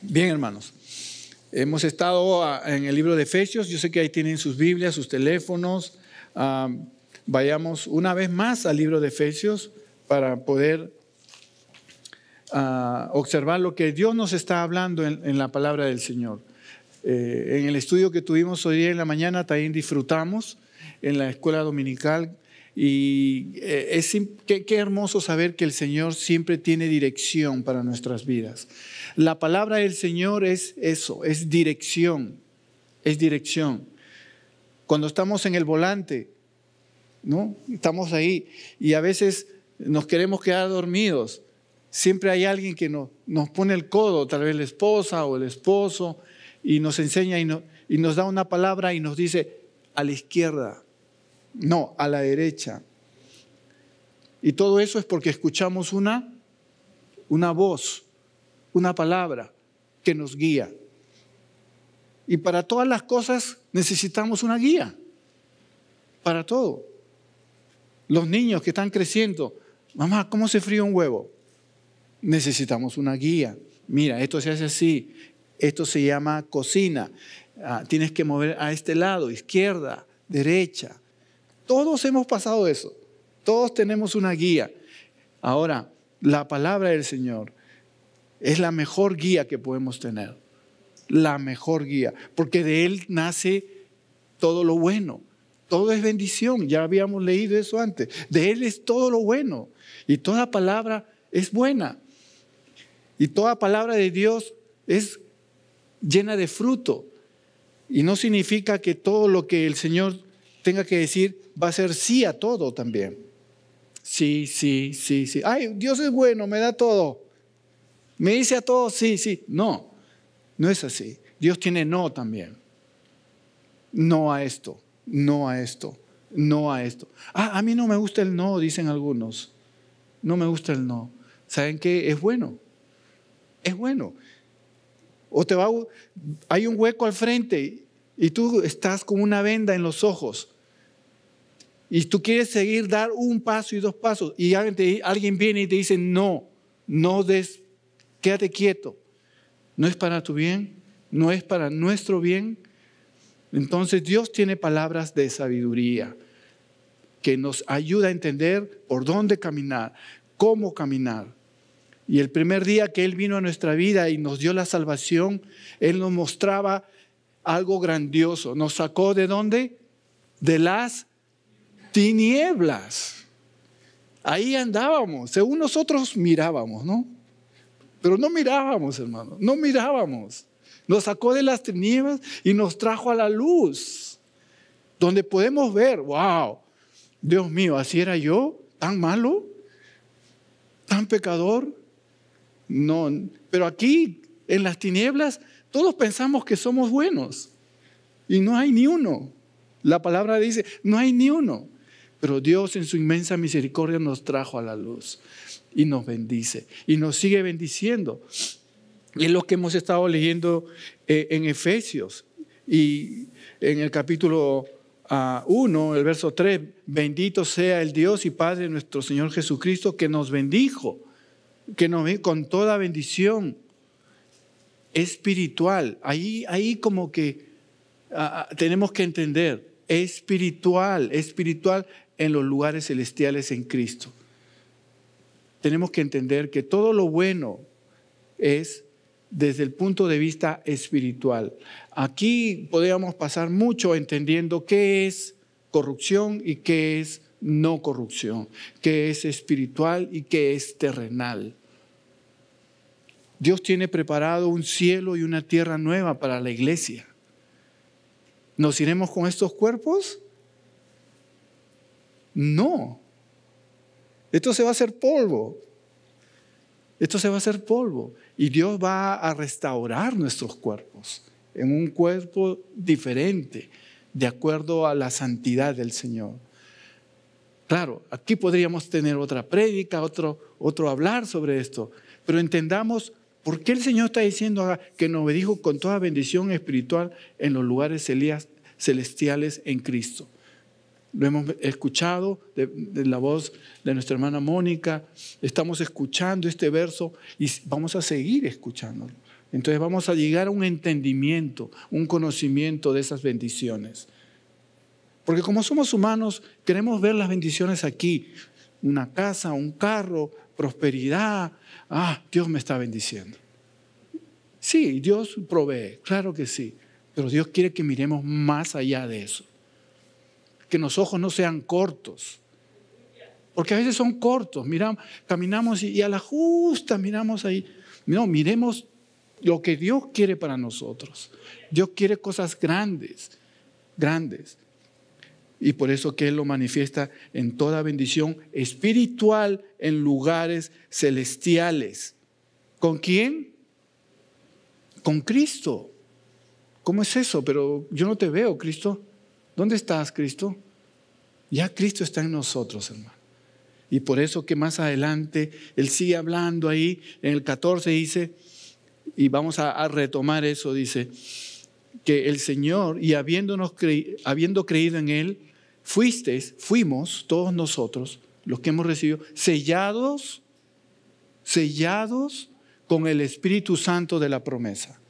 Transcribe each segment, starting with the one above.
Bien, hermanos. Hemos estado ah, en el libro de Efesios. Yo sé que ahí tienen sus Biblias, sus teléfonos. vayamos una vez más al libro de Efesios para poder ah, observar lo que Dios nos está hablando en, la palabra del Señor. Eh, en el estudio que tuvimos hoy en la mañana también disfrutamos en la escuela dominical y eh, es, qué, hermoso saber que el Señor siempre tiene dirección para nuestras vidas. La palabra del Señor es eso, es dirección, es dirección. Cuando estamos en el volante, ¿no? Estamos ahí y a veces nos queremos quedar dormidos. Siempre hay alguien que nos, pone el codo, tal vez la esposa o el esposo, y nos enseña y nos da una palabra y nos dice, a la izquierda, no, a la derecha. Y todo eso es porque escuchamos una, voz, una palabra que nos guía. Y para todas las cosas necesitamos una guía. Para todo. Los niños que están creciendo, mamá, ¿cómo se fríe un huevo? Necesitamos una guía. Mira, esto se hace así. Esto se llama cocina. Ah, tienes que mover a este lado, izquierda, derecha. Todos hemos pasado eso. Todos tenemos una guía. Ahora, la palabra del Señor es la mejor guía que podemos tener. La mejor guía. Porque de Él nace todo lo bueno. Todo es bendición. Ya habíamos leído eso antes. De Él es todo lo bueno. Y toda palabra es buena. Y toda palabra de Dios es llena de fruto. Y no significa que todo lo que el Señor tenga que decir, va a ser sí a todo también. Sí, sí, sí, sí. Ay, Dios es bueno, me da todo. Me dice a todo sí, sí. No, no es así. Dios tiene no también. No a esto, no a esto, no a esto. Ah, a mí no me gusta el no, dicen algunos. No me gusta el no. ¿Saben qué? Es bueno. Es bueno. O te va, hay un hueco al frente y tú estás con una venda en los ojos. Y tú quieres seguir, dar un paso y dos pasos. Y alguien viene y te dice, no, no des, quédate quieto. No es para tu bien, no es para nuestro bien. Entonces Dios tiene palabras de sabiduría que nos ayuda a entender por dónde caminar, cómo caminar. Y el primer día que Él vino a nuestra vida y nos dio la salvación, Él nos mostraba algo grandioso. Nos sacó de dónde? De las tinieblas. Ahí andábamos, según nosotros mirábamos, ¿no? Pero no mirábamos, hermano, no mirábamos. Nos sacó de las tinieblas y nos trajo a la luz, donde podemos ver, wow, Dios mío, así era yo, tan malo, tan pecador. No, pero aquí, en las tinieblas, todos pensamos que somos buenos y no hay ni uno. La palabra dice, no hay ni uno. Pero Dios en su inmensa misericordia nos trajo a la luz y nos bendice y nos sigue bendiciendo. Y es lo que hemos estado leyendo eh, en Efesios y en el capítulo 1, ah, el verso 3, bendito sea el Dios y Padre de nuestro Señor Jesucristo que nos bendijo, que nos bendijo con toda bendición espiritual. Ahí, ahí como que ah, ah, tenemos que entender, espiritual, espiritual en los lugares celestiales en Cristo. Tenemos que entender que todo lo bueno es desde el punto de vista espiritual. Aquí podríamos pasar mucho entendiendo qué es corrupción y qué es no corrupción, qué es espiritual y qué es terrenal. Dios tiene preparado un cielo y una tierra nueva para la iglesia. ¿Nos iremos con estos cuerpos? No. Esto se va a hacer polvo. Esto se va a hacer polvo. Y Dios va a restaurar nuestros cuerpos en un cuerpo diferente, de acuerdo a la santidad del Señor. Claro, aquí podríamos tener otra prédica, otro, otro hablar sobre esto, pero entendamos por qué el Señor está diciendo que nos bendijo con toda bendición espiritual en los lugares celestiales en Cristo lo hemos escuchado de, la voz de nuestra hermana Mónica, estamos escuchando este verso y vamos a seguir escuchándolo. Entonces vamos a llegar a un entendimiento, un conocimiento de esas bendiciones. Porque como somos humanos, queremos ver las bendiciones aquí. Una casa, un carro, prosperidad. Ah, Dios me está bendiciendo. Sí, Dios provee, claro que sí. Pero Dios quiere que miremos más allá de eso que los ojos no sean cortos. Porque a veces son cortos, miramos, caminamos y, y a la justa miramos ahí. No, miremos lo que Dios quiere para nosotros. Dios quiere cosas grandes, grandes. Y por eso que Él lo manifiesta en toda bendición espiritual en lugares celestiales. ¿Con quién? Con Cristo. ¿Cómo es eso? Pero yo no te veo, Cristo. ¿Dónde estás, Cristo? Ya Cristo está en nosotros, hermano. Y por eso que más adelante Él sigue hablando ahí, en el 14 dice, y vamos a, retomar eso, dice, que el Señor, y habiéndonos habiendo creído en Él, fuiste, fuimos todos nosotros, los que hemos recibido, sellados, sellados con el Espíritu Santo de la promesa.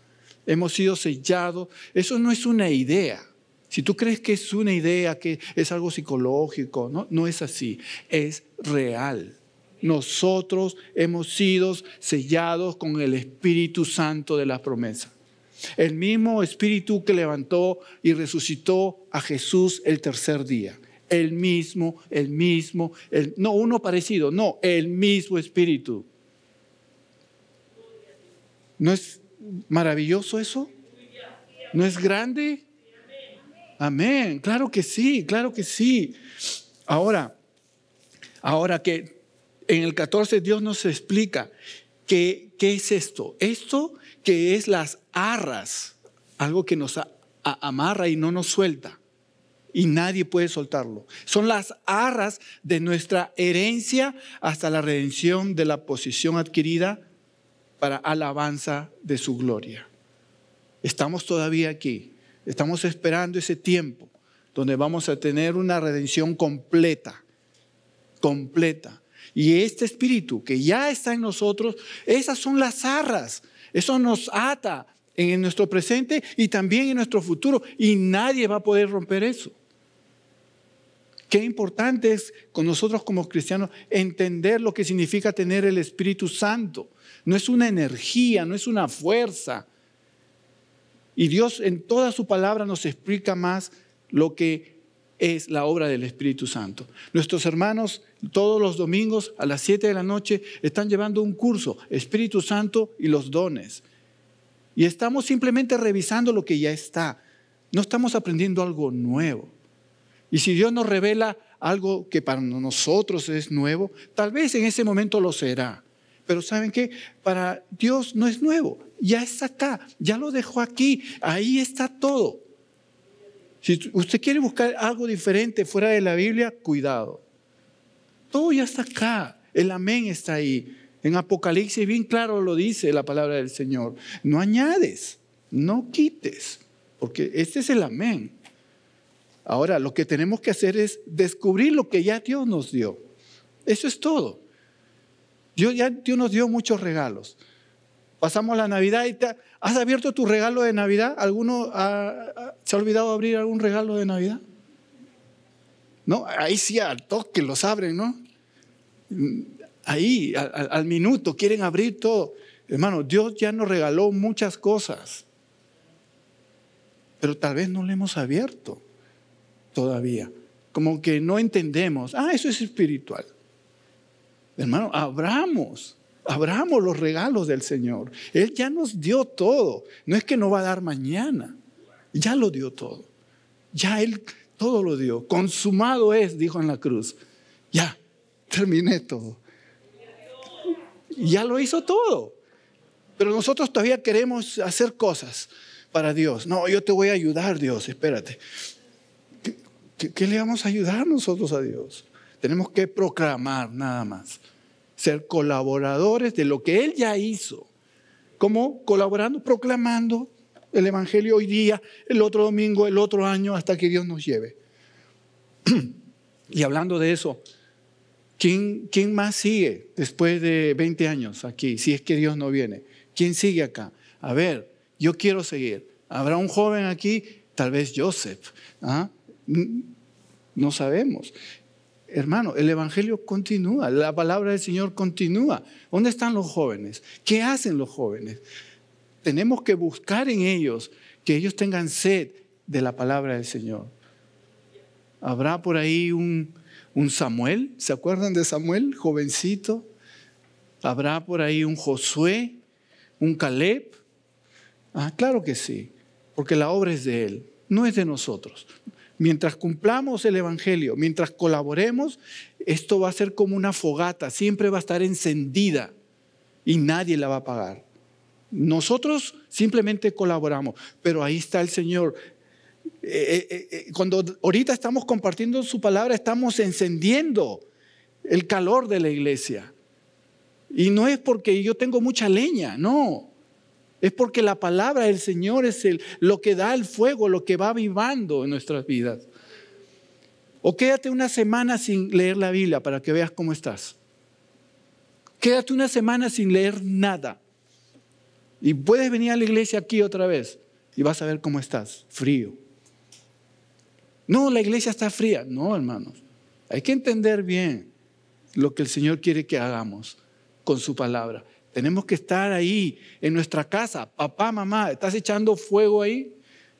Hemos sido sellados. Eso no es una idea. Si tú crees que es una idea, que es algo psicológico, no, no es así, es real. Nosotros hemos sido sellados con el Espíritu Santo de la promesa. El mismo Espíritu que levantó y resucitó a Jesús el tercer día. El mismo, el mismo, el, no uno parecido, no, el mismo Espíritu. ¿No es maravilloso eso? ¿No es grande? Amén, claro que sí, claro que sí. Ahora, ahora que en el 14 Dios nos explica qué es esto. Esto que es las arras, algo que nos amarra y no nos suelta. Y nadie puede soltarlo. Son las arras de nuestra herencia hasta la redención de la posición adquirida para alabanza de su gloria. Estamos todavía aquí. Estamos esperando ese tiempo donde vamos a tener una redención completa, completa. Y este espíritu que ya está en nosotros, esas son las arras, eso nos ata en nuestro presente y también en nuestro futuro. Y nadie va a poder romper eso. Qué importante es con nosotros como cristianos entender lo que significa tener el Espíritu Santo. No es una energía, no es una fuerza, y Dios en toda su palabra nos explica más lo que es la obra del Espíritu Santo. Nuestros hermanos todos los domingos a las 7 de la noche están llevando un curso, Espíritu Santo y los dones. Y estamos simplemente revisando lo que ya está. No estamos aprendiendo algo nuevo. Y si Dios nos revela algo que para nosotros es nuevo, tal vez en ese momento lo será. Pero ¿saben qué? Para Dios no es nuevo, ya está acá, ya lo dejó aquí, ahí está todo. Si usted quiere buscar algo diferente fuera de la Biblia, cuidado. Todo ya está acá, el amén está ahí. En Apocalipsis bien claro lo dice la palabra del Señor. No añades, no quites, porque este es el amén. Ahora, lo que tenemos que hacer es descubrir lo que ya Dios nos dio. Eso es todo. Dios, ya, nos dio muchos regalos. Pasamos la Navidad y te, ¿has abierto tu regalo de Navidad? ¿Alguno se ha olvidado abrir algún regalo de Navidad? No, ahí sí al toque los abren, ¿no? Ahí, al, al minuto, quieren abrir todo. Hermano, Dios ya nos regaló muchas cosas, pero tal vez no le hemos abierto todavía. Como que no entendemos, ah, eso es espiritual. Hermano, abramos, abramos los regalos del Señor. Él ya nos dio todo. No es que no va a dar mañana. Ya lo dio todo. Ya Él todo lo dio. Consumado es, dijo en la cruz. Ya, terminé todo. Ya lo hizo todo. Pero nosotros todavía queremos hacer cosas para Dios. No, yo te voy a ayudar, Dios, espérate. ¿Qué, le vamos a ayudar nosotros a Dios? Tenemos que proclamar nada más, ser colaboradores de lo que Él ya hizo. como Colaborando, proclamando el Evangelio hoy día, el otro domingo, el otro año, hasta que Dios nos lleve. Y hablando de eso, ¿quién, ¿quién más sigue después de 20 años aquí, si es que Dios no viene? ¿Quién sigue acá? A ver, yo quiero seguir. Habrá un joven aquí, tal vez Joseph. ¿ah? No sabemos. Hermano, el Evangelio continúa, la palabra del Señor continúa. ¿Dónde están los jóvenes? ¿Qué hacen los jóvenes? Tenemos que buscar en ellos que ellos tengan sed de la palabra del Señor. Habrá por ahí un, Samuel, ¿se acuerdan de Samuel, jovencito? Habrá por ahí un Josué, un Caleb. Ah, claro que sí, porque la obra es de Él, no es de nosotros. Mientras cumplamos el Evangelio, mientras colaboremos, esto va a ser como una fogata, siempre va a estar encendida y nadie la va a apagar. Nosotros simplemente colaboramos, pero ahí está el Señor. Eh, eh, eh, cuando ahorita estamos compartiendo su palabra, estamos encendiendo el calor de la iglesia. Y no es porque yo tengo mucha leña, no. Es porque la palabra del Señor es el, lo que da el fuego, lo que va vivando en nuestras vidas. O quédate una semana sin leer la Biblia para que veas cómo estás. Quédate una semana sin leer nada. Y puedes venir a la iglesia aquí otra vez y vas a ver cómo estás, frío. No, la iglesia está fría. No, hermanos. Hay que entender bien lo que el Señor quiere que hagamos con su palabra. Tenemos que estar ahí, en nuestra casa. Papá, mamá, ¿estás echando fuego ahí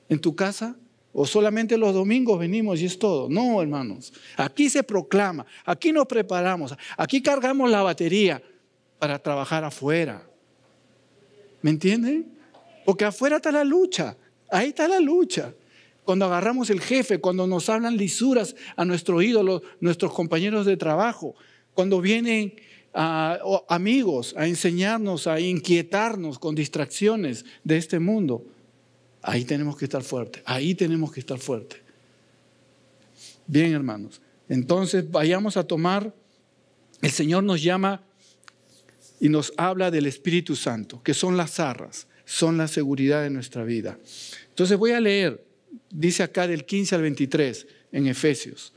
en tu casa? ¿O solamente los domingos venimos y es todo? No, hermanos. Aquí se proclama, aquí nos preparamos, aquí cargamos la batería para trabajar afuera. ¿Me entienden? Porque afuera está la lucha, ahí está la lucha. Cuando agarramos el jefe, cuando nos hablan lisuras a nuestro ídolo, nuestros compañeros de trabajo, cuando vienen a, amigos a enseñarnos, a inquietarnos con distracciones de este mundo, ahí tenemos que estar fuerte, ahí tenemos que estar fuerte. Bien, hermanos, entonces vayamos a tomar, el Señor nos llama y nos habla del Espíritu Santo, que son las arras, son la seguridad de nuestra vida. Entonces voy a leer, dice acá del 15 al 23 en Efesios.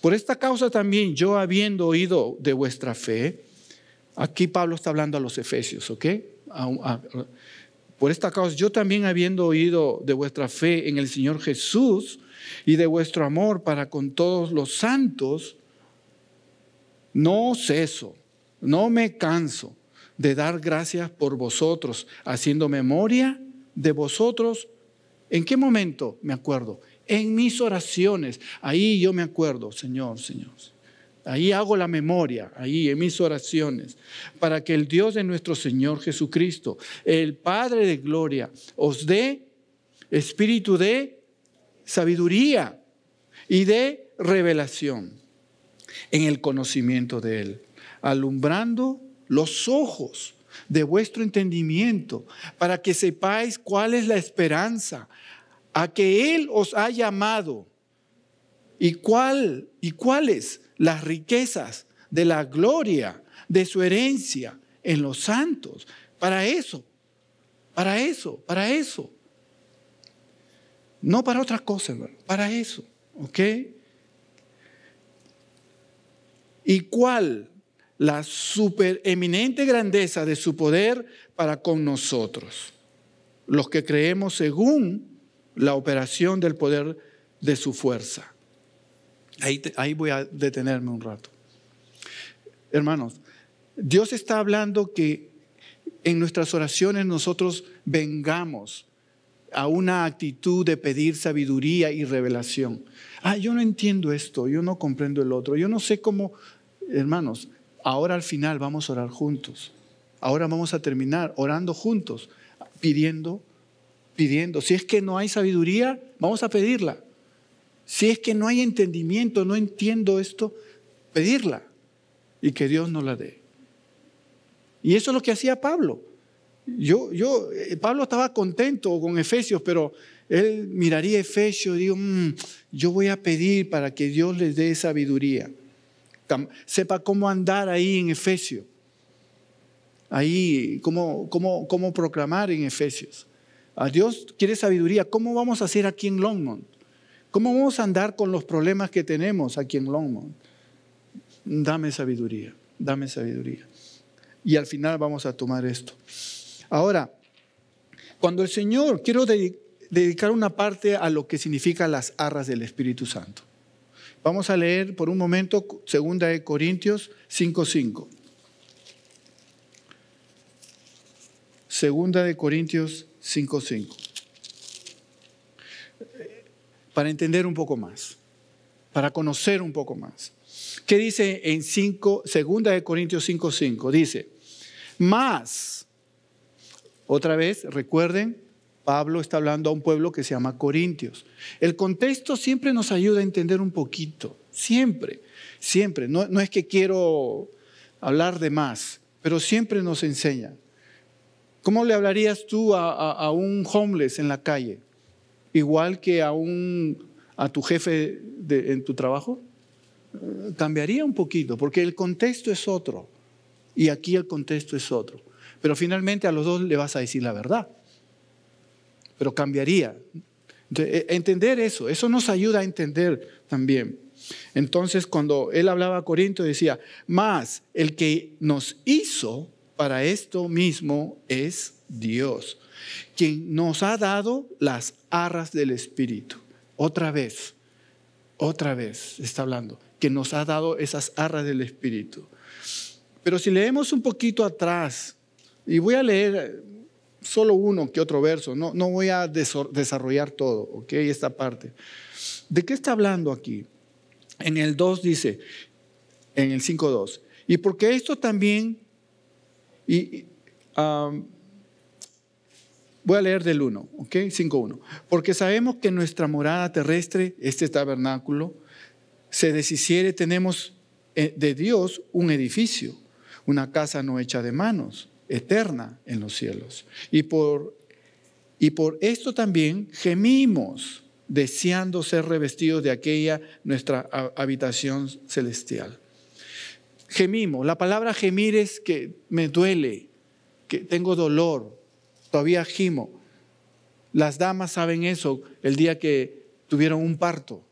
Por esta causa también yo habiendo oído de vuestra fe, aquí Pablo está hablando a los efesios, ¿ok? por esta causa yo también habiendo oído de vuestra fe en el Señor Jesús y de vuestro amor para con todos los santos, no ceso, no me canso de dar gracias por vosotros, haciendo memoria de vosotros. ¿En qué momento me acuerdo? en mis oraciones. Ahí yo me acuerdo, Señor, Señor. Ahí hago la memoria, ahí en mis oraciones, para que el Dios de nuestro Señor Jesucristo, el Padre de Gloria, os dé espíritu de sabiduría y de revelación en el conocimiento de Él, alumbrando los ojos de vuestro entendimiento, para que sepáis cuál es la esperanza a que Él os ha llamado. ¿Y, cuál, y cuáles las riquezas de la gloria de su herencia en los santos? Para eso, para eso, para eso. No para otra cosa, para eso. ¿Ok? ¿Y cuál la super eminente grandeza de su poder para con nosotros? Los que creemos según la operación del poder de su fuerza. Ahí, voy a detenerme un rato. Hermanos, Dios está hablando que en nuestras oraciones nosotros vengamos a una actitud de pedir sabiduría y revelación. Ah, yo no entiendo esto, yo no comprendo el otro, yo no sé cómo, hermanos, ahora al final vamos a orar juntos, ahora vamos a terminar orando juntos, pidiendo pidiendo. Si es que no hay sabiduría, vamos a pedirla. Si es que no hay entendimiento, no entiendo esto, pedirla y que Dios nos la dé. Y eso es lo que hacía Pablo. Yo, yo, eh, Pablo estaba contento con Efesios, pero él miraría Efesios y dijo, mm, yo voy a pedir para que Dios les dé sabiduría. Sepa cómo andar ahí en Efesios. Ahí, cómo, cómo, cómo proclamar en Efesios. A Dios quiere sabiduría. ¿Cómo vamos a hacer aquí en Longmont? ¿Cómo vamos a andar con los problemas que tenemos aquí en Longmont? Dame sabiduría, dame sabiduría. Y al final vamos a tomar esto. Ahora, cuando el Señor, quiero dedicar una parte a lo que significa las arras del Espíritu Santo. Vamos a leer por un momento 2 de Corintios 5:5. Segunda de Corintios 5.5. Para entender un poco más, para conocer un poco más. ¿Qué dice en 5, segunda de Corintios 5.5? Dice, más, otra vez, recuerden, Pablo está hablando a un pueblo que se llama Corintios. El contexto siempre nos ayuda a entender un poquito, siempre, siempre. no es que quiero hablar de más, pero siempre nos enseña. ¿Cómo le hablarías tú a, un homeless en la calle? Igual que a, un, a tu jefe en tu trabajo. Eh, cambiaría un poquito, porque el contexto es otro. Y aquí el contexto es otro. Pero finalmente a los dos le vas a decir la verdad. Pero cambiaría. E, entender eso, eso nos ayuda a entender también. Entonces, cuando él hablaba a Corinto, decía, más el que nos hizo para esto mismo es Dios, quien nos ha dado las arras del Espíritu. Otra vez, otra vez está hablando, que nos ha dado esas arras del Espíritu. Pero si leemos un poquito atrás, y voy a leer solo uno que otro verso, no, no voy a desarrollar todo, ¿ok? Esta parte. ¿De qué está hablando aquí? En el 2 dice, en el 5.2, y porque esto también y voy a leer del 1, ¿ok? 5.1. Porque sabemos que nuestra morada terrestre, este tabernáculo, se deshiciere, tenemos eh, de Dios un edificio, una casa no hecha de manos, eterna en los cielos. Y por, y por esto también gemimos, deseando ser revestidos de aquella nuestra habitación celestial. Gemimo, La palabra gemir es que me duele, que tengo dolor, todavía gimo. Las damas saben eso el día que tuvieron un parto.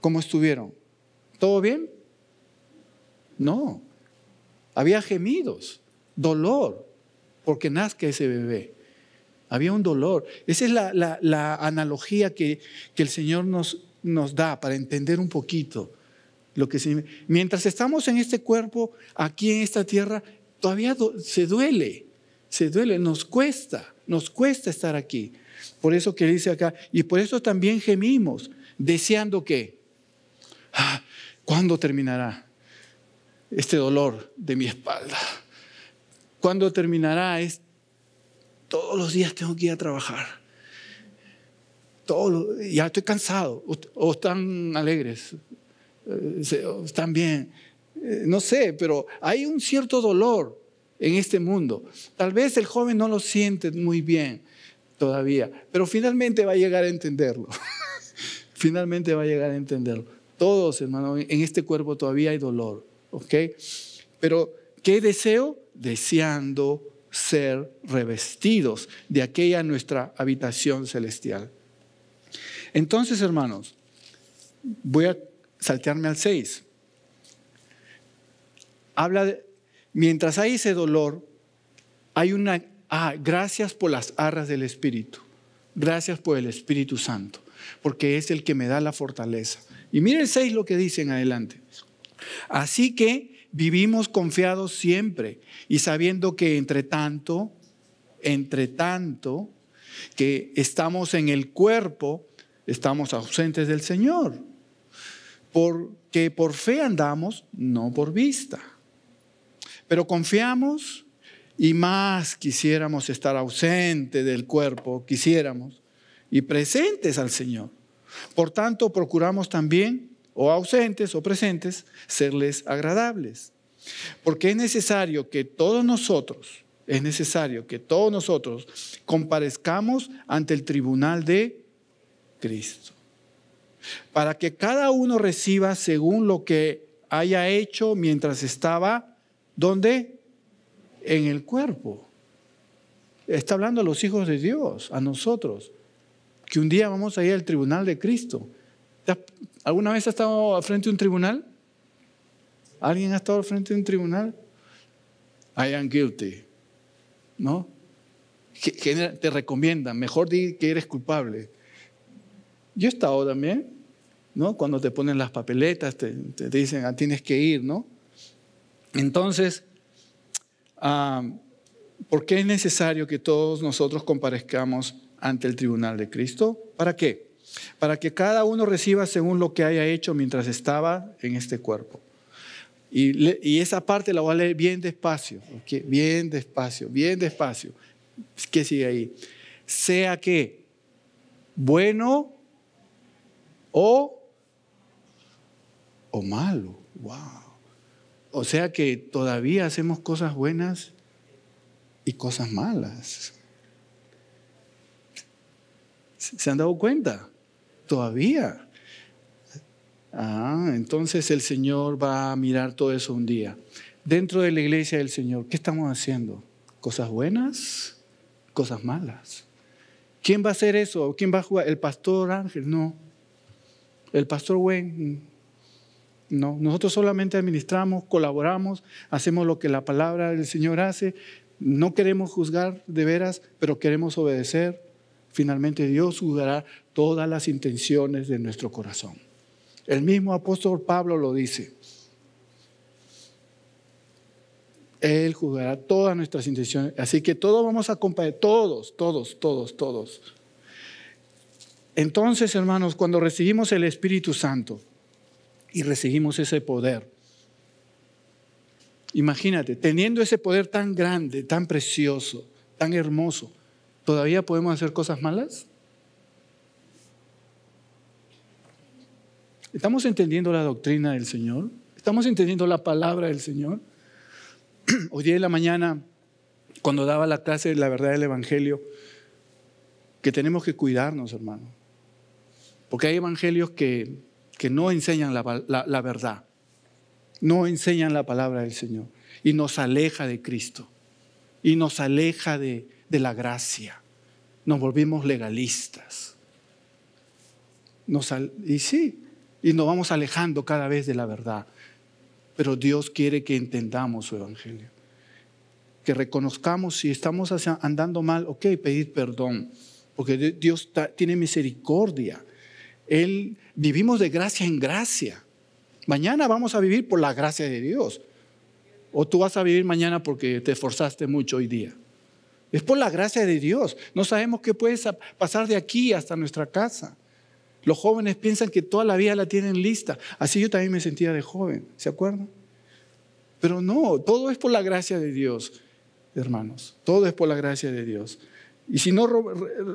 ¿Cómo estuvieron? ¿Todo bien? No. Había gemidos, dolor, porque nazca ese bebé. Había un dolor. Esa es la, analogía que, el Señor nos da para entender un poquito que mientras estamos en este cuerpo, aquí en esta tierra, todavía se duele, se duele, nos cuesta, nos cuesta estar aquí. Por eso que dice acá, y por eso también gemimos, deseando que, ah, ¿cuándo terminará este dolor de mi espalda? ¿Cuándo terminará? Es, todos los días tengo que ir a trabajar. Todo, ya estoy cansado. o están alegres. Eh, oh, están bien. Eh, no sé, pero hay un cierto dolor en este mundo. Tal vez el joven no lo siente muy bien todavía, pero finalmente va a llegar a entenderlo. finalmente va a llegar a entenderlo. Todos, hermanos en este cuerpo todavía hay dolor, ¿ok? Pero, ¿qué deseo? Deseando ser revestidos de aquella nuestra habitación celestial. Entonces, hermanos, voy a saltearme al 6. Habla de, mientras hay ese dolor, hay una, ah, gracias por las arras del Espíritu, gracias por el Espíritu Santo, porque es el que me da la fortaleza. Y miren el 6 lo que dicen adelante. Así que vivimos confiados siempre y sabiendo que entre tanto, entre tanto, que estamos en el cuerpo, estamos ausentes del Señor porque por fe andamos, no por vista. Pero confiamos y más quisiéramos estar ausentes del cuerpo, quisiéramos, y presentes al Señor. Por tanto, procuramos también, o ausentes o presentes, serles agradables. Porque es necesario que todos nosotros, es necesario que todos nosotros comparezcamos ante el tribunal de Cristo para que cada uno reciba según lo que haya hecho mientras estaba, ¿dónde? En el cuerpo. Está hablando a los hijos de Dios, a nosotros, que un día vamos a ir al tribunal de Cristo. ¿Alguna vez has estado frente a un tribunal? ¿Alguien ha estado frente a un tribunal? I am guilty. ¿No? Te recomiendan, mejor di que eres culpable. Yo he estado también. Cuando te ponen las papeletas, te, dicen, ah, tienes que ir, ¿no? Entonces, ¿por qué es necesario que todos nosotros comparezcamos ante el tribunal de Cristo? ¿Para qué? Para que cada uno reciba según lo que haya hecho mientras estaba en este cuerpo. Y, esa parte la voy a leer bien despacio, bien despacio, bien despacio. ¿Qué sigue ahí? Sea que bueno o o malo. Wow. O sea que todavía hacemos cosas buenas y cosas malas. ¿Se han dado cuenta? Todavía. Ah, entonces el Señor va a mirar todo eso un día. Dentro de la iglesia del Señor, ¿qué estamos haciendo? ¿Cosas buenas? ¿Cosas malas? ¿Quién va a hacer eso? ¿Quién va a jugar? ¿El pastor Ángel? No. ¿El pastor Wayne. No, nosotros solamente administramos, colaboramos, hacemos lo que la palabra del Señor hace. No queremos juzgar de veras, pero queremos obedecer. Finalmente Dios juzgará todas las intenciones de nuestro corazón. El mismo apóstol Pablo lo dice. Él juzgará todas nuestras intenciones. Así que todos vamos a acompañar, todos, todos, todos, todos. Entonces, hermanos, cuando recibimos el Espíritu Santo, y recibimos ese poder. Imagínate, teniendo ese poder tan grande, tan precioso, tan hermoso, ¿todavía podemos hacer cosas malas? ¿Estamos entendiendo la doctrina del Señor? ¿Estamos entendiendo la palabra del Señor? Hoy día de la mañana, cuando daba la clase de la verdad del Evangelio, que tenemos que cuidarnos, hermano. Porque hay evangelios que que no enseñan la, verdad, no enseñan la palabra del Señor y nos aleja de Cristo y nos aleja de, la gracia. Nos volvimos legalistas. y sí, y nos vamos alejando cada vez de la verdad. Pero Dios quiere que entendamos su evangelio. Que reconozcamos si estamos andando mal, ok, pedir perdón. Porque Dios tiene misericordia. Él Vivimos de gracia en gracia. Mañana vamos a vivir por la gracia de Dios. O tú vas a vivir mañana porque te esforzaste mucho hoy día. Es por la gracia de Dios. No sabemos qué puede pasar de aquí hasta nuestra casa. Los jóvenes piensan que toda la vida la tienen lista. Así yo también me sentía de joven, ¿se acuerdan? Pero no, todo es por la gracia de Dios, hermanos. Todo es por la gracia de Dios. Y si no,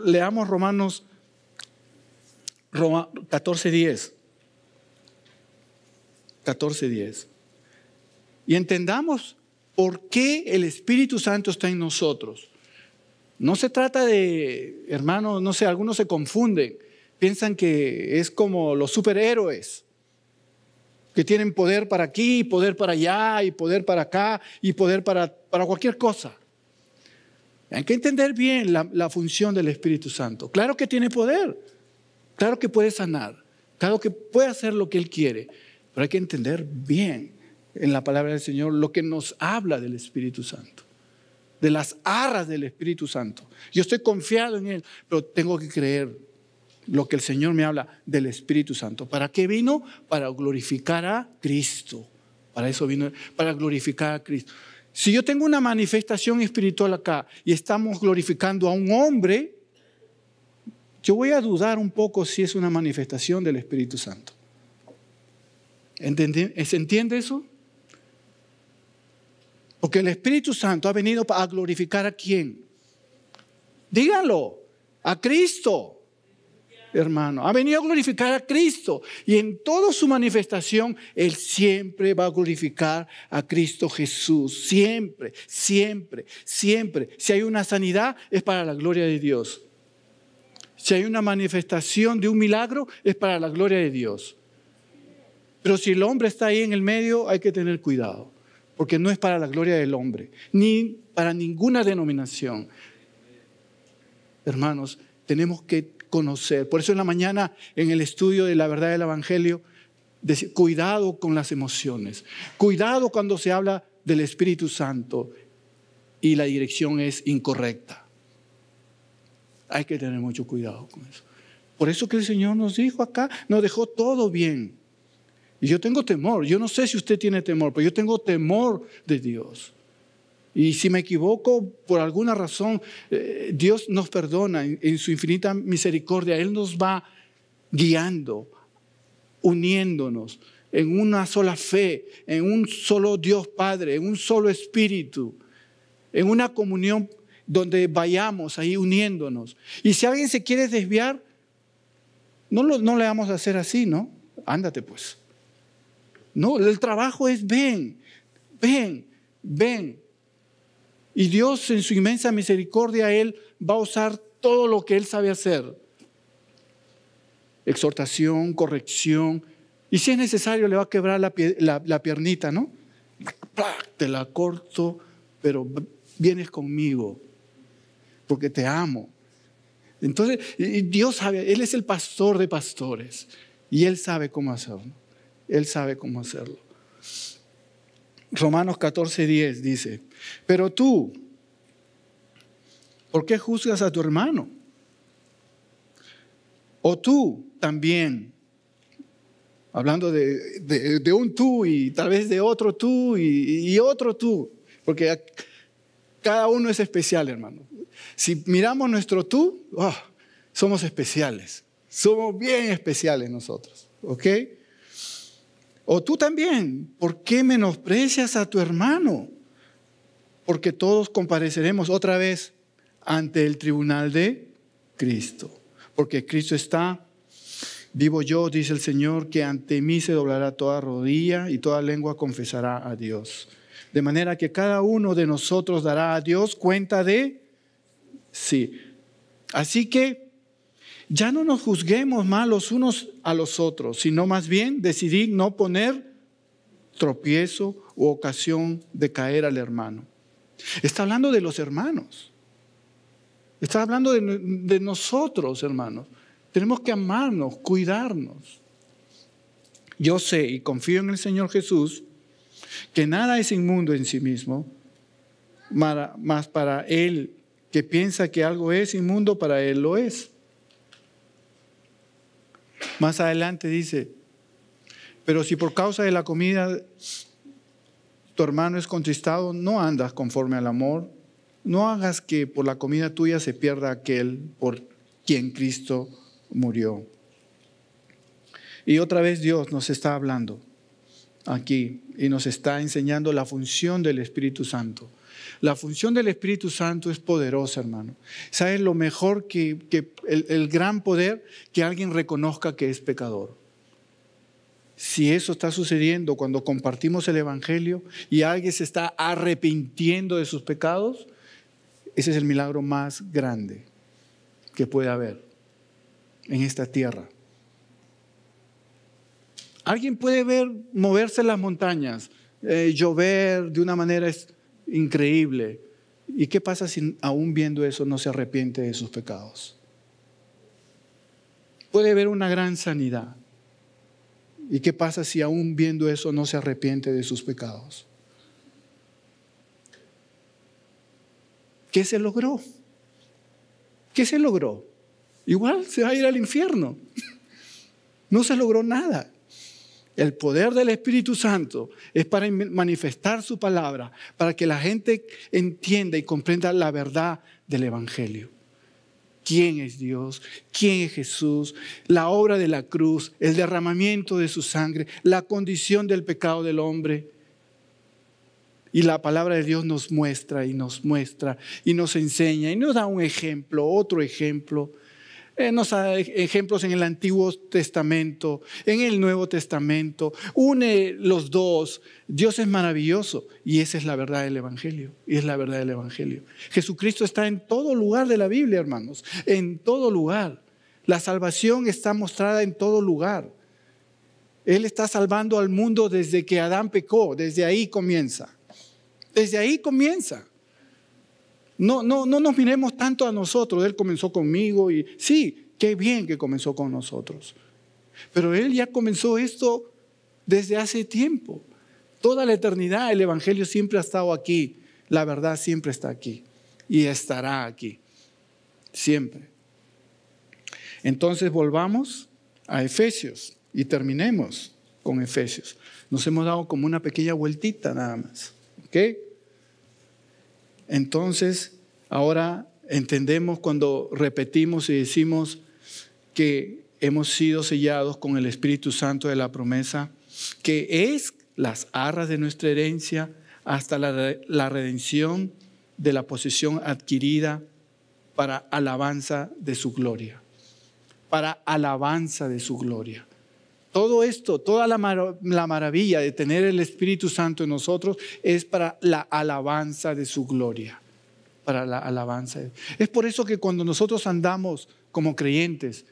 leamos Romanos Roma 14:10. 14:10. Y entendamos por qué el Espíritu Santo está en nosotros. No se trata de, hermanos, no sé, algunos se confunden, piensan que es como los superhéroes, que tienen poder para aquí, poder para allá, y poder para acá, y poder para, para cualquier cosa. Hay que entender bien la función del Espíritu Santo. Claro que tiene poder, Claro que puede sanar, claro que puede hacer lo que Él quiere, pero hay que entender bien en la palabra del Señor lo que nos habla del Espíritu Santo, de las arras del Espíritu Santo. Yo estoy confiado en Él, pero tengo que creer lo que el Señor me habla del Espíritu Santo. ¿Para qué vino? Para glorificar a Cristo. Para eso vino, para glorificar a Cristo. Si yo tengo una manifestación espiritual acá y estamos glorificando a un hombre, yo voy a dudar un poco si es una manifestación del Espíritu Santo. ¿Se entiende eso? Porque el Espíritu Santo ha venido a glorificar a quién. Díganlo, a Cristo hermano. Ha venido a glorificar a Cristo y en toda su manifestación Él siempre va a glorificar a Cristo Jesús. Siempre, siempre, siempre. Si hay una sanidad es para la gloria de Dios. Si hay una manifestación de un milagro, es para la gloria de Dios. Pero si el hombre está ahí en el medio, hay que tener cuidado, porque no es para la gloria del hombre, ni para ninguna denominación. Hermanos, tenemos que conocer. Por eso en la mañana, en el estudio de la verdad del Evangelio, cuidado con las emociones, cuidado cuando se habla del Espíritu Santo y la dirección es incorrecta. Hay que tener mucho cuidado con eso. Por eso que el Señor nos dijo acá, nos dejó todo bien. Y yo tengo temor, yo no sé si usted tiene temor, pero yo tengo temor de Dios. Y si me equivoco, por alguna razón, eh, Dios nos perdona en, en, su infinita misericordia. Él nos va guiando, uniéndonos en una sola fe, en un solo Dios Padre, en un solo Espíritu, en una comunión donde vayamos ahí uniéndonos. Y si alguien se quiere desviar, no, no le vamos a hacer así, ¿no? Ándate pues. No, el trabajo es ven, ven, ven. Y Dios en su inmensa misericordia, Él va a usar todo lo que Él sabe hacer. Exhortación, corrección. Y si es necesario, le va a quebrar la, la piernita, ¿no? Te la corto, pero vienes conmigo porque te amo. Entonces, Dios sabe, Él es el pastor de pastores y Él sabe cómo hacerlo. Él sabe cómo hacerlo. Romanos 14, 10 dice, pero tú, ¿por qué juzgas a tu hermano? O tú también, hablando de, un tú y tal vez de otro tú y otro tú, porque cada uno es especial, hermano. Si miramos nuestro tú, oh, somos especiales. Somos bien especiales nosotros, ¿ok? O tú también, ¿por qué menosprecias a tu hermano? Porque todos compareceremos otra vez ante el tribunal de Cristo. Porque Cristo está vivo yo, dice el Señor, que ante mí se doblará toda rodilla y toda lengua confesará a Dios. De manera que cada uno de nosotros dará a Dios cuenta de Sí. Así que ya no nos juzguemos mal los unos a los otros, sino más bien decidir no poner tropiezo u ocasión de caer al hermano. Está hablando de los hermanos. Está hablando de, de nosotros, hermanos. Tenemos que amarnos, cuidarnos. Yo sé y confío en el Señor Jesús que nada es inmundo en sí mismo, más para Él piensa que algo es inmundo, para él lo es. Más adelante dice, pero si por causa de la comida tu hermano es contristado, no andas conforme al amor, no hagas que por la comida tuya se pierda aquel por quien Cristo murió. Y otra vez Dios nos está hablando aquí y nos está enseñando la función del Espíritu Santo. La función del Espíritu Santo es poderosa, hermano. ¿Sabes lo mejor que, el, gran poder que alguien reconozca que es pecador? Si eso está sucediendo cuando compartimos el Evangelio y alguien se está arrepintiendo de sus pecados, ese es el milagro más grande que puede haber en esta tierra. Alguien puede ver moverse las montañas, eh, llover de una manera increíble. ¿Y qué pasa si aún viendo eso no se arrepiente de sus pecados? Puede haber una gran sanidad. ¿Y qué pasa si aún viendo eso no se arrepiente de sus pecados? ¿Qué se logró? ¿Qué se logró? Igual se va a ir al infierno. No se logró nada. El poder del Espíritu Santo es para manifestar su palabra, para que la gente entienda y comprenda la verdad del Evangelio. ¿Quién es Dios? ¿Quién es Jesús? La obra de la cruz, el derramamiento de su sangre, la condición del pecado del hombre. Y la palabra de Dios nos muestra y nos muestra y nos enseña y nos da un ejemplo, otro ejemplo eh, nos da ejemplos en el Antiguo Testamento, en el Nuevo Testamento. Une los dos. Dios es maravilloso y esa es la verdad del Evangelio. Y es la verdad del Evangelio. Jesucristo está en todo lugar de la Biblia, hermanos. En todo lugar. La salvación está mostrada en todo lugar. Él está salvando al mundo desde que Adán pecó. Desde ahí comienza. Desde ahí comienza. No, no, no nos miremos tanto a nosotros. Él comenzó conmigo y sí, qué bien que comenzó con nosotros. Pero Él ya comenzó esto desde hace tiempo. Toda la eternidad el Evangelio siempre ha estado aquí. La verdad siempre está aquí y estará aquí. Siempre. Entonces volvamos a Efesios y terminemos con Efesios. Nos hemos dado como una pequeña vueltita nada más. ¿Ok? Entonces, ahora entendemos cuando repetimos y decimos que hemos sido sellados con el Espíritu Santo de la promesa, que es las arras de nuestra herencia hasta la, redención de la posesión adquirida para alabanza de su gloria, para alabanza de su gloria. Todo esto, toda la, maravilla de tener el Espíritu Santo en nosotros es para la alabanza de su gloria, para la alabanza. Es por eso que cuando nosotros andamos como creyentes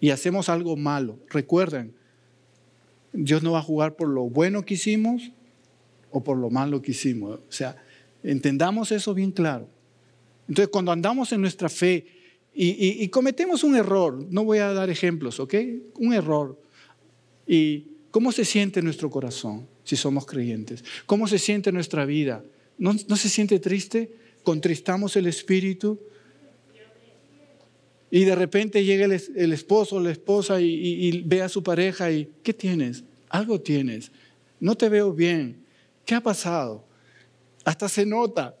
y hacemos algo malo, recuerden, Dios no va a jugar por lo bueno que hicimos o por lo malo que hicimos. O sea, entendamos eso bien claro. Entonces, cuando andamos en nuestra fe y cometemos un error, no voy a dar ejemplos, ¿ok? Un error. ¿Y cómo se siente nuestro corazón si somos creyentes? ¿Cómo se siente nuestra vida? ¿No, se siente triste? ¿Contristamos el espíritu? Y de repente llega el, esposo o la esposa y ve a su pareja y, ¿qué tienes? Algo tienes. No te veo bien. ¿Qué ha pasado? Hasta se nota.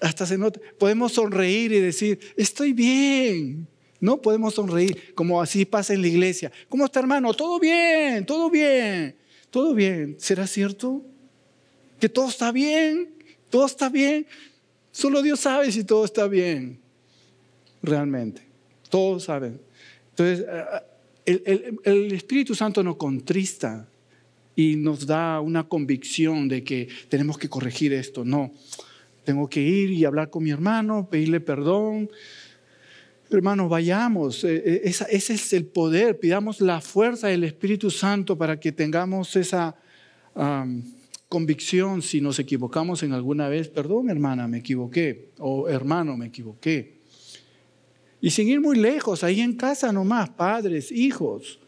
Hasta se nota. Podemos sonreír y decir, estoy bien. No podemos sonreír, como así pasa en la iglesia. ¿Cómo está hermano? Todo bien, todo bien, todo bien. ¿Será cierto? Que todo está bien, todo está bien. Solo Dios sabe si todo está bien, realmente. Todos saben. Entonces, eh, eh, el, el Espíritu Santo nos contrista y nos da una convicción de que tenemos que corregir esto. No, tengo que ir y hablar con mi hermano, pedirle perdón Hermanos, vayamos. Eh, eh, ese es el poder. Pidamos la fuerza del Espíritu Santo para que tengamos esa convicción. Si nos equivocamos en alguna vez, perdón hermana, me equivoqué. O hermano, me equivoqué. Y sin ir muy lejos, ahí en casa nomás, padres, hijos.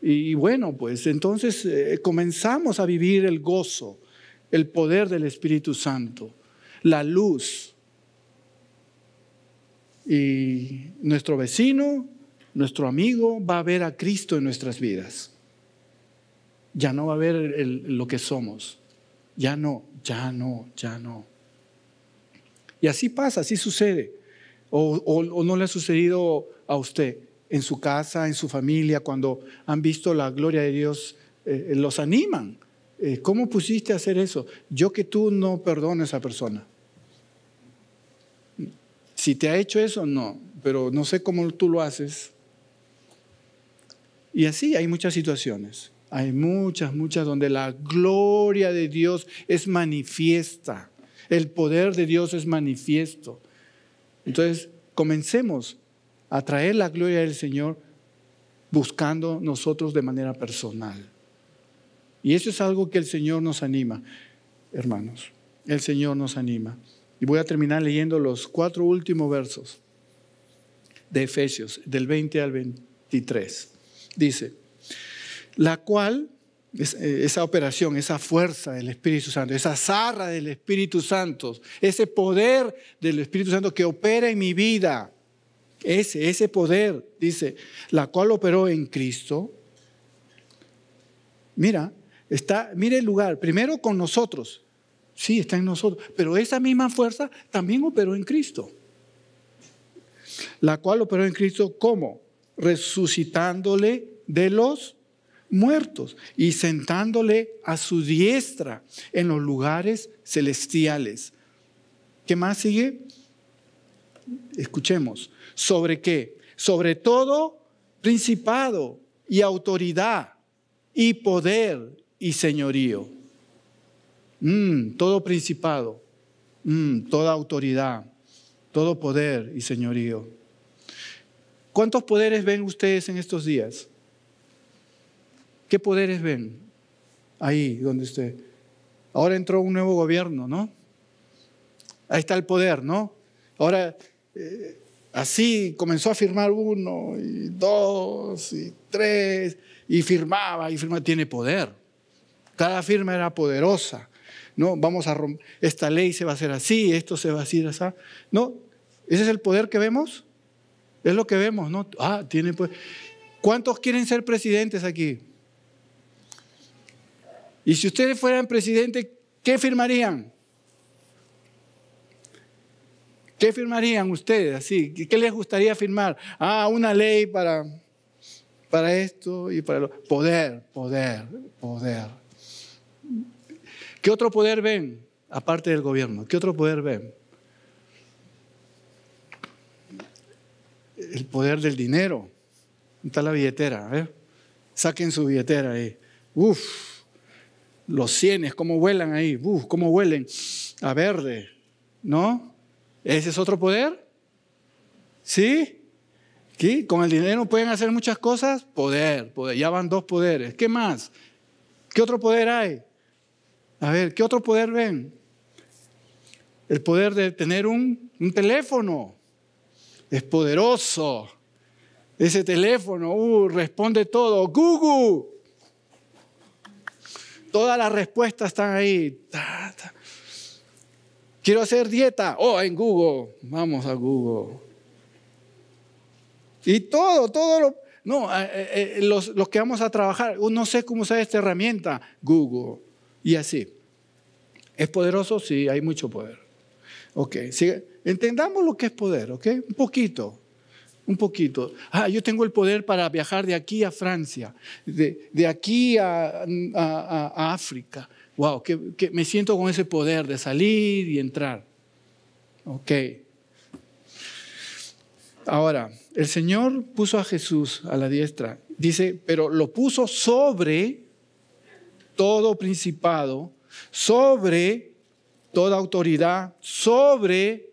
Y bueno, pues entonces eh, comenzamos a vivir el gozo, el poder del Espíritu Santo, la luz y nuestro vecino, nuestro amigo va a ver a Cristo en nuestras vidas. Ya no va a ver lo que somos. Ya no, ya no, ya no. Y así pasa, así sucede. O, no le ha sucedido a usted en su casa, en su familia, cuando han visto la gloria de Dios, eh, eh, los animan. Eh, ¿Cómo pusiste a hacer eso? Yo que tú no perdono a esa persona. Si te ha hecho eso, no, pero no sé cómo tú lo haces. Y así hay muchas situaciones, hay muchas, muchas donde la gloria de Dios es manifiesta, el poder de Dios es manifiesto. Entonces, comencemos a traer la gloria del Señor buscando nosotros de manera personal. Y eso es algo que el Señor nos anima, hermanos. El Señor nos anima. Y voy a terminar leyendo los cuatro últimos versos de Efesios, del 20 al 23. Dice, la cual, eh, esa operación, esa fuerza del Espíritu Santo, esa zarra del Espíritu Santo, ese poder del Espíritu Santo que opera en mi vida, ese, ese poder, dice, la cual operó en Cristo. Mira, está, mire el lugar, primero con nosotros, Sí, está en nosotros. Pero esa misma fuerza también operó en Cristo. La cual operó en Cristo ¿cómo? resucitándole de los muertos y sentándole a su diestra en los lugares celestiales. ¿Qué más sigue? Escuchemos. ¿Sobre qué? Sobre todo principado y autoridad y poder y señorío Mm, todo principado, mm, toda autoridad, todo poder y señorío. ¿Cuántos poderes ven ustedes en estos días? ¿Qué poderes ven ahí donde usted? Ahora entró un nuevo gobierno, ¿no? Ahí está el poder, ¿no? Ahora, eh, así comenzó a firmar uno, y dos, y tres, y firmaba, y firmaba, tiene poder. Cada firma era poderosa no, vamos a romper, esta ley se va a hacer así, esto se va a hacer así. No, ese es el poder que vemos. Es lo que vemos, ¿no? Ah, tiene pues. ¿Cuántos quieren ser presidentes aquí? Y si ustedes fueran presidente, ¿qué firmarían? ¿Qué firmarían ustedes así? ¿Qué les gustaría firmar? Ah, una ley para, para esto y para lo. Poder, poder, poder. ¿Qué otro poder ven? Aparte del gobierno, ¿qué otro poder ven? El poder del dinero. Está la billetera, ¿eh? Saquen su billetera ahí. Uf, los cienes, cómo vuelan ahí. Uf, cómo vuelen a verde. ¿No? ¿Ese es otro poder? ¿Sí? ¿Qué? Con el dinero pueden hacer muchas cosas. Poder, poder. Ya van dos poderes. ¿Qué más? ¿Qué otro poder hay? A ver, ¿qué otro poder ven? El poder de tener un, teléfono. Es poderoso. Ese teléfono, uh, responde todo. Google. Todas las respuestas están ahí. Quiero hacer dieta. Oh, en Google. Vamos a Google. Y todo, todo lo... No, eh, eh, eh, los, los que vamos a trabajar, uh, no sé cómo usar esta herramienta. Google y así. ¿Es poderoso? Sí, hay mucho poder. Ok, ¿sí? entendamos lo que es poder, ok, un poquito. Un poquito. Ah, yo tengo el poder para viajar de aquí a Francia, de, de aquí a, África. Wow, que, me siento con ese poder de salir y entrar. Ok. Ahora, el Señor puso a Jesús a la diestra. Dice, pero lo puso sobre todo principado, sobre toda autoridad, sobre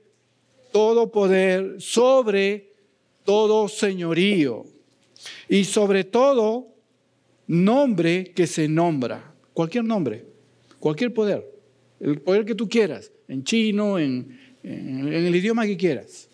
todo poder, sobre todo señorío y sobre todo nombre que se nombra, cualquier nombre, cualquier poder, el poder que tú quieras, en chino, en, el idioma que quieras.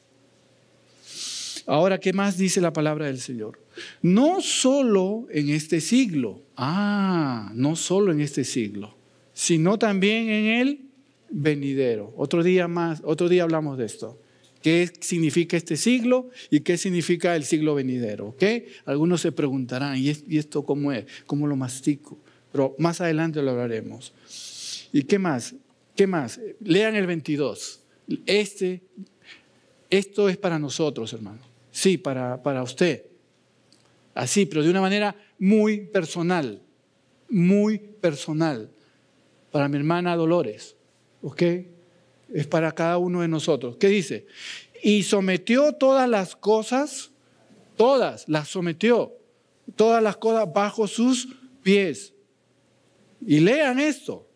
Ahora, ¿qué más dice la palabra del Señor? No solo en este siglo, ah, no solo en este siglo, sino también en el venidero. Otro día más, otro día hablamos de esto. ¿Qué significa este siglo y qué significa el siglo venidero? Algunos se preguntarán, ¿y esto cómo es? ¿Cómo lo mastico? Pero más adelante lo hablaremos. ¿Y qué más? ¿Qué más? Lean el 22. Este, esto es para nosotros, hermano. Sí, para, para usted así, pero de una manera muy personal, muy personal, para mi hermana Dolores, ¿ok? Es para cada uno de nosotros. ¿Qué dice? Y sometió todas las cosas, todas las sometió, todas las cosas bajo sus pies. Y lean esto,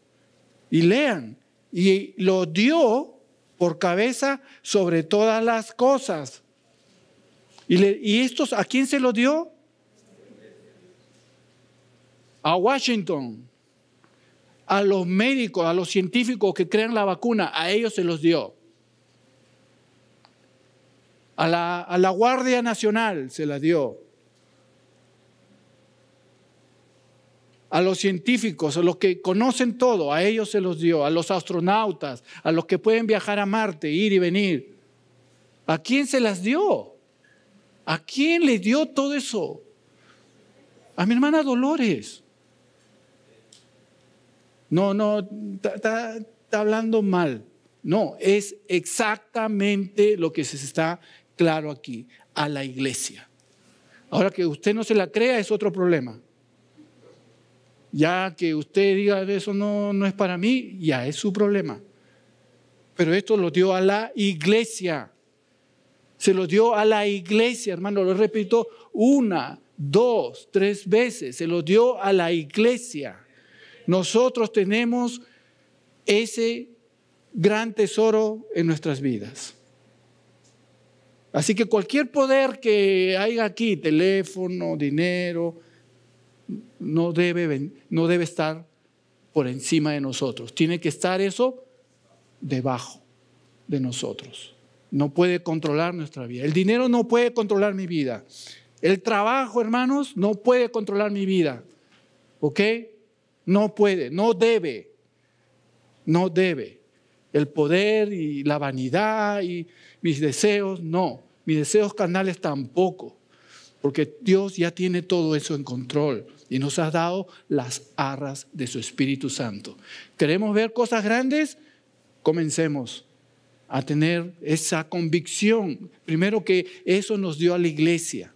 y lean, y lo dio por cabeza sobre todas las cosas. Y, estos, ¿a quién se lo dio? a Washington, a los médicos, a los científicos que crean la vacuna, a ellos se los dio. A la, a la Guardia Nacional se la dio. A los científicos, a los que conocen todo, a ellos se los dio. A los astronautas, a los que pueden viajar a Marte, ir y venir. ¿A quién se las dio? ¿A quién le dio todo eso? A mi hermana Dolores no, no, está, hablando mal. No, es exactamente lo que se está claro aquí, a la iglesia. Ahora que usted no se la crea es otro problema. Ya que usted diga eso no, no es para mí, ya es su problema. Pero esto lo dio a la iglesia. Se lo dio a la iglesia, hermano. Lo repito una, dos, tres veces. Se lo dio a la iglesia. Nosotros tenemos ese gran tesoro en nuestras vidas. Así que cualquier poder que haya aquí, teléfono, dinero, no debe, no debe estar por encima de nosotros. Tiene que estar eso debajo de nosotros. No puede controlar nuestra vida. El dinero no puede controlar mi vida. El trabajo, hermanos, no puede controlar mi vida. ¿Ok? No puede, no debe, no debe. El poder y la vanidad y mis deseos, no. Mis deseos carnales tampoco. Porque Dios ya tiene todo eso en control y nos ha dado las arras de su Espíritu Santo. ¿Queremos ver cosas grandes? Comencemos a tener esa convicción. Primero que eso nos dio a la iglesia.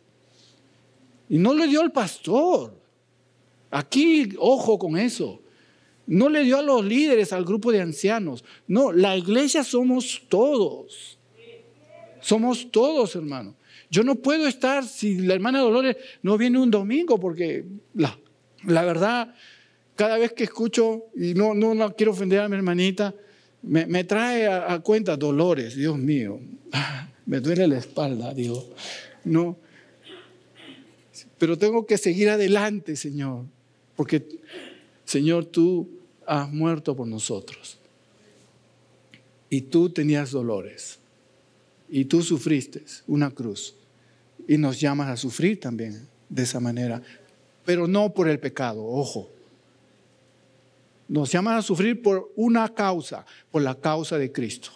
Y no le dio al pastor, Aquí, ojo con eso. No le dio a los líderes, al grupo de ancianos. No, la iglesia somos todos. Somos todos, hermano. Yo no puedo estar si la hermana Dolores no viene un domingo, porque la, verdad, cada vez que escucho, y no, no, no quiero ofender a mi hermanita, me, me trae a, cuenta dolores, Dios mío. Me duele la espalda, digo. No. Pero tengo que seguir adelante, Señor porque Señor, tú has muerto por nosotros. Y tú tenías dolores. Y tú sufriste una cruz. Y nos llamas a sufrir también de esa manera. Pero no por el pecado, ojo. Nos llamas a sufrir por una causa, por la causa de Cristo.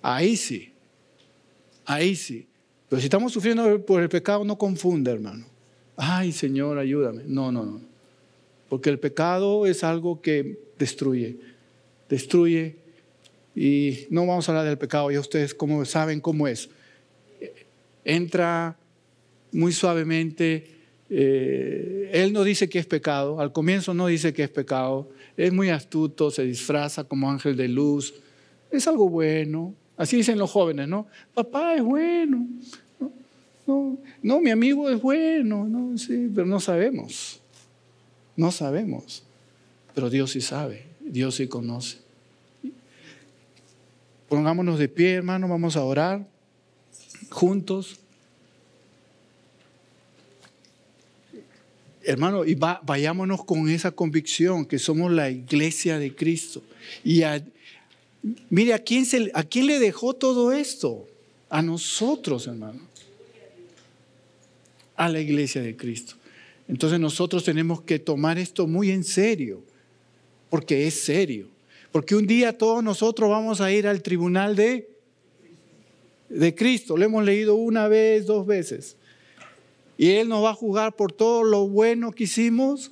Ahí sí. Ahí sí. Pero si estamos sufriendo por el pecado, no confunda, hermano. Ay, Señor, ayúdame. No, no, no porque el pecado es algo que destruye, destruye. Y no vamos a hablar del pecado, ya ustedes como saben cómo es. Entra muy suavemente. Eh, él no dice que es pecado, al comienzo no dice que es pecado, es muy astuto, se disfraza como ángel de luz, es algo bueno, así dicen los jóvenes, ¿no? Papá es bueno, no, no, mi amigo es bueno, no, sí, pero no sabemos. No sabemos, pero Dios sí sabe, Dios sí conoce. Pongámonos de pie, hermano, vamos a orar juntos. Hermano, y vayámonos con esa convicción que somos la iglesia de Cristo. Y mire, ¿a quién, se, ¿a quién le dejó todo esto? A nosotros, hermano. A la iglesia de Cristo. Entonces nosotros tenemos que tomar esto muy en serio, porque es serio. Porque un día todos nosotros vamos a ir al tribunal de, de Cristo. Lo hemos leído una vez, dos veces. Y Él nos va a juzgar por todo lo bueno que hicimos,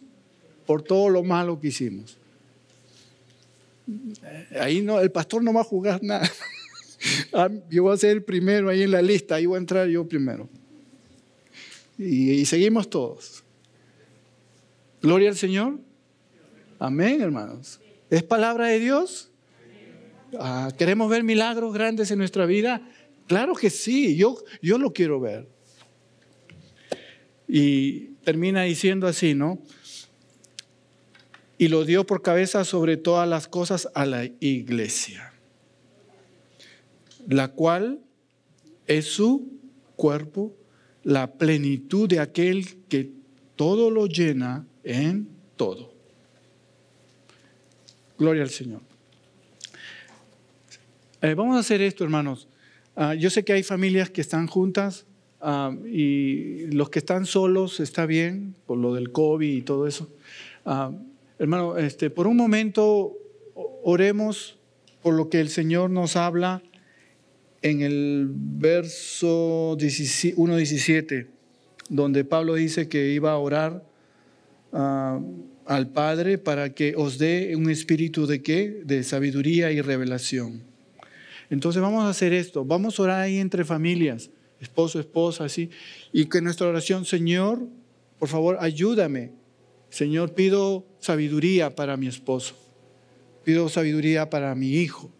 por todo lo malo que hicimos. Ahí no, el pastor no va a juzgar nada. Ah, yo voy a ser el primero ahí en la lista, ahí voy a entrar yo primero. y seguimos todos. Gloria al Señor. Amén, hermanos. ¿Es palabra de Dios? Ah, ¿Queremos ver milagros grandes en nuestra vida? Claro que sí, yo, yo lo quiero ver. Y termina diciendo así, ¿no? Y lo dio por cabeza sobre todas las cosas a la iglesia, la cual es su cuerpo, la plenitud de aquel que todo lo llena en todo. Gloria al Señor. Eh, vamos a hacer esto, hermanos. Ah, yo sé que hay familias que están juntas ah, y los que están solos está bien por lo del COVID y todo eso. Ah, hermano, este, por un momento oremos por lo que el Señor nos habla en el verso 1.17, donde Pablo dice que iba a orar Ah, al Padre para que os dé un espíritu de qué? De sabiduría y revelación. Entonces vamos a hacer esto, vamos a orar ahí entre familias, esposo, esposa, así, y que nuestra oración, Señor, por favor, ayúdame. Señor, pido sabiduría para mi esposo, pido sabiduría para mi hijo,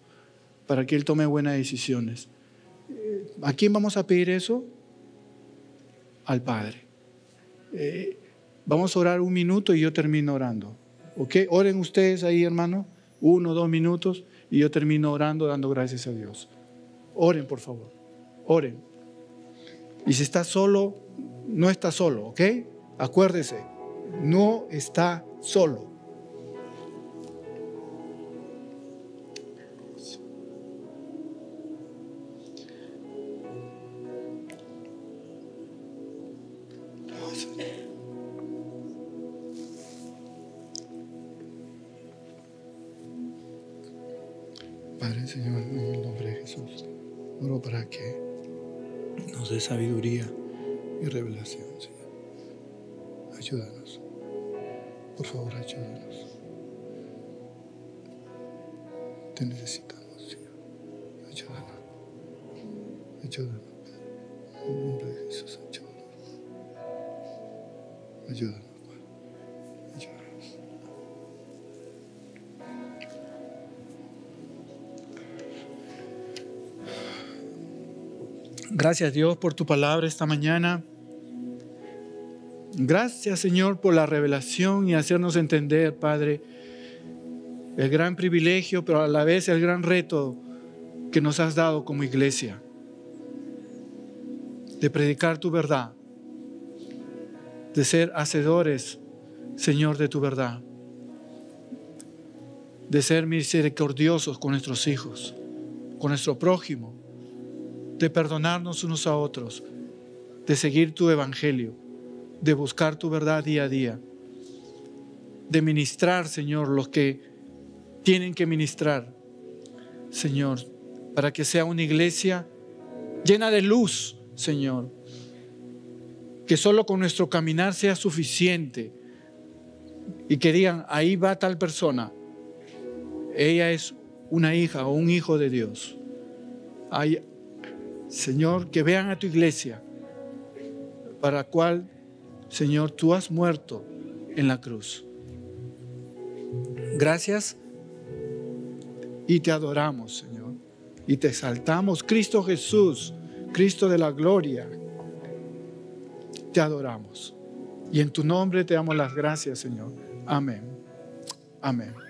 para que él tome buenas decisiones. Eh, ¿A quién vamos a pedir eso? Al Padre. Eh, Vamos a orar un minuto y yo termino orando. ¿Ok? Oren ustedes ahí, hermano, uno, dos minutos y yo termino orando, dando gracias a Dios. Oren, por favor. Oren. Y si está solo, no está solo, ¿ok? Acuérdese, no está solo. Señor, en el nombre de Jesús. Oro para que nos dé sabiduría y revelación, Señor. Ayúdanos. Por favor, ayúdanos. Te necesitamos, Señor. Ayúdanos. Ayúdanos. En el nombre de Jesús, ayúdanos. Ayúdanos. Gracias Dios por tu palabra esta mañana. Gracias Señor por la revelación y hacernos entender, Padre, el gran privilegio, pero a la vez el gran reto que nos has dado como iglesia, de predicar tu verdad, de ser hacedores, Señor, de tu verdad, de ser misericordiosos con nuestros hijos, con nuestro prójimo de perdonarnos unos a otros, de seguir tu evangelio, de buscar tu verdad día a día, de ministrar, Señor, los que tienen que ministrar, Señor, para que sea una iglesia llena de luz, Señor, que solo con nuestro caminar sea suficiente y que digan, ahí va tal persona, ella es una hija o un hijo de Dios. Hay, Señor, que vean a tu iglesia, para la cual, Señor, tú has muerto en la cruz. Gracias y te adoramos, Señor, y te exaltamos, Cristo Jesús, Cristo de la gloria. Te adoramos. Y en tu nombre te damos las gracias, Señor. Amén. Amén.